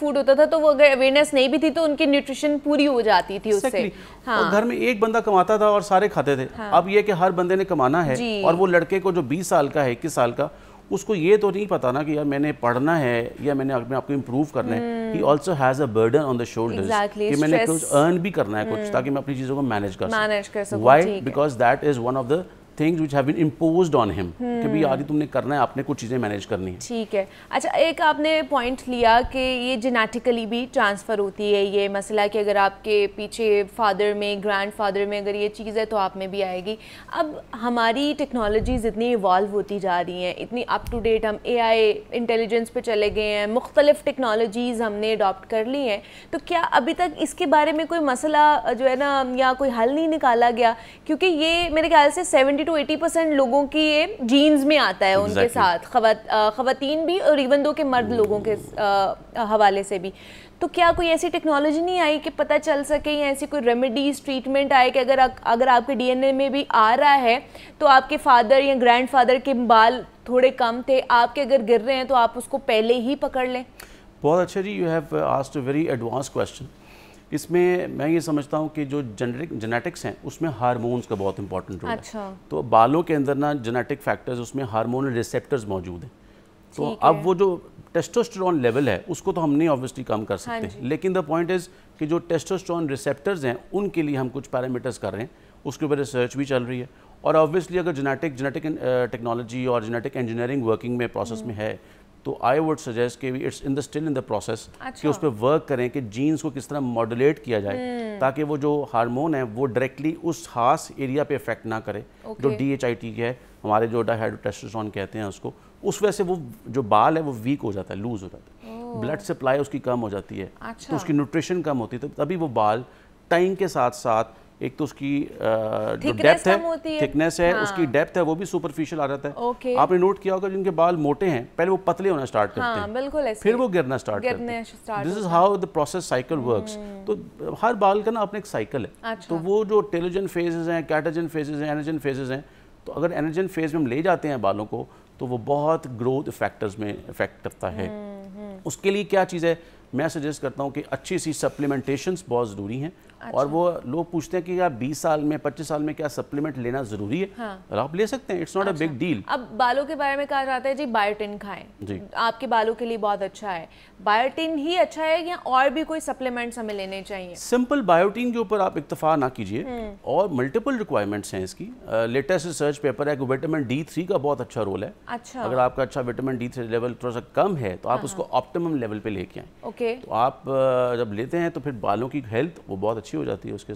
Food होता था तो वो अगर अवेयरनेस नहीं भी थी तो उनकी न्यूट्रिशन पूरी हो जाती थी उससे हाँ। और घर में एक बंदा कमाता था और सारे खाते थे हाँ। अब ये कि हर बंदे ने कमाना है और वो लड़के को जो 20 साल का है इक्कीस साल का उसको ये तो नहीं पता ना कि यार मैंने पढ़ना है या मैंने अपने आपको इम्प्रूव करना है he also has a burden on the shoulders कि मैंने कुछ अर्न भी करना है कुछ हम्म। ताकि मैं अपनी चीज़ों को मैनेज कर सकूँ why because that is one of the things which have been imposed on him कि भाई आदि तुमने करना है आपने कुछ चीज़ें मैनेज करनी है ठीक है अच्छा एक आपने पॉइंट लिया कि ये जेनेटिकली भी ट्रांसफ़र होती है ये मसला कि अगर आपके पीछे फादर में ग्रैंड फादर में अगर ये चीज़ है तो आप में भी आएगी अब हमारी टेक्नोलॉजीज़ इतनी इवॉल्व होती जा रही हैं इतनी अप टू डेट हम ए आई इंटेलिजेंस पर चले गए हैं मुख्तलिफ टेक्नोलॉजीज़ हमने अडोप्ट कर ली हैं तो क्या अभी तक इसके बारे में कोई मसला जो है ना या कोई हल नहीं निकाला गया क्योंकि ये मेरे ख्याल से seventy seventy to eighty percent लोगों की ये जीन्स में आता है exactly. उनके साथ खातन भी और इवन दो के मर्द लोगों के आ, हवाले से भी तो क्या कोई ऐसी टेक्नोलॉजी नहीं आई कि पता चल सके या ऐसी कोई रेमेडीज ट्रीटमेंट आए कि अगर अगर आपके डीएनए में भी आ रहा है तो आपके फादर या ग्रैंडफादर के बाल थोड़े कम थे आपके अगर गिर रहे हैं तो आप उसको पहले ही पकड़ लें बहुत अच्छा जी you have asked a very advance question इसमें मैं ये समझता हूँ कि जो जेनेटिक जेनेटिक्स हैं उसमें हारमोन्स का बहुत इंपॉर्टेंट रोल अच्छा। है तो बालों के अंदर ना जेनेटिक फैक्टर्स उसमें हारमोनल रिसेप्टर्स मौजूद हैं तो अब वो जो टेस्टोस्टेरॉन लेवल है उसको तो हम नहीं ऑब्वियसली कम कर हाँ सकते हाँ लेकिन द पॉइंट इज़ कि जो टेस्टोस्टेरॉन रिसेप्टर्स हैं उनके लिए हम कुछ पैरामीटर्स कर रहे हैं उसके ऊपर रिसर्च भी चल रही है और ऑब्वियसली अगर जेनेटिक जेनेटिक टेक्नोलॉजी और जेनेटिक इंजीनियरिंग वर्किंग में प्रोसेस हम्म। में है तो आई वुड सजेस्ट कि it's in the still in the process कि अच्छा। उस पर वर्क करें कि जीन्स को किस तरह मॉडुलेट किया जाए हम्म। ताकि वो जो हार्मोन है वो डायरेक्टली उस खास एरिया पे इफेक्ट ना करे जो डी एच आई टी है हमारे जो डाइहाइड्रोटेस्टोस्टेरोन कहते हैं उसको उस वजह से वो जो बाल है वो वीक हो जाता है लूज हो जाता है ब्लड सप्लाई उसकी कम हो जाती है तो अच्छा। उसकी न्यूट्रिशन कम होती है तो तभी वो बाल टाइम के साथ साथ एक तो उसकी जो डेप्थ है थिकनेस है हाँ। उसकी डेप्थ है वो भी सुपरफिशियल आ जाता है आपने नोट किया होगा जिनके बाल मोटे हैं पहले वो पतले होना स्टार्ट करते हाँ, हैं बिल्कुल फिर वो गिरना स्टार्ट करते हैं this is how the process cycle works तो हर बाल का ना अपना एक साइकिल है अच्छा। तो वो जो टेलोजन फेजेज हैं कैटाजन फेजेज हैं एनर्जन फेजेज हैं तो अगर एनर्जन फेज में हम ले जाते हैं बालों को तो वो बहुत ग्रोथ फैक्टर्स में इफेक्ट करता है हम्म, हम्म। उसके लिए क्या चीज़ है मैं सजेस्ट करता हूँ कि अच्छी सी सप्लीमेंटेशंस बहुत ज़रूरी हैं अच्छा। और वो लोग पूछते हैं कि क्या 20 साल में 25 साल में क्या सप्लीमेंट लेना ज़रूरी है हाँ। आप ले सकते हैं it's not a big deal अब बालों के बारे में कहा जाता है जी बायोटिन खाएं जी आपके बालों के लिए बहुत अच्छा है बायोटिन ही अच्छा है या और भी कोई सप्लीमेंट्स हमें लेने चाहिए सिंपल बायोटिन के ऊपर आप इतफा ना कीजिए हम्म। और मल्टीपल रिक्वायरमेंट्स हैं इसकी लेटेस्ट रिसर्च पेपर है कि विटामिन डी का बहुत अच्छा रोल है अच्छा अगर आपका अच्छा विटामिन डी लेवल थोड़ा सा कम है तो आप हाँ। उसको ऑप्टिमम लेवल पे लेके आए okay. तो आप जब लेते हैं तो फिर बालों की हेल्थ वो बहुत अच्छी हो जाती है उसके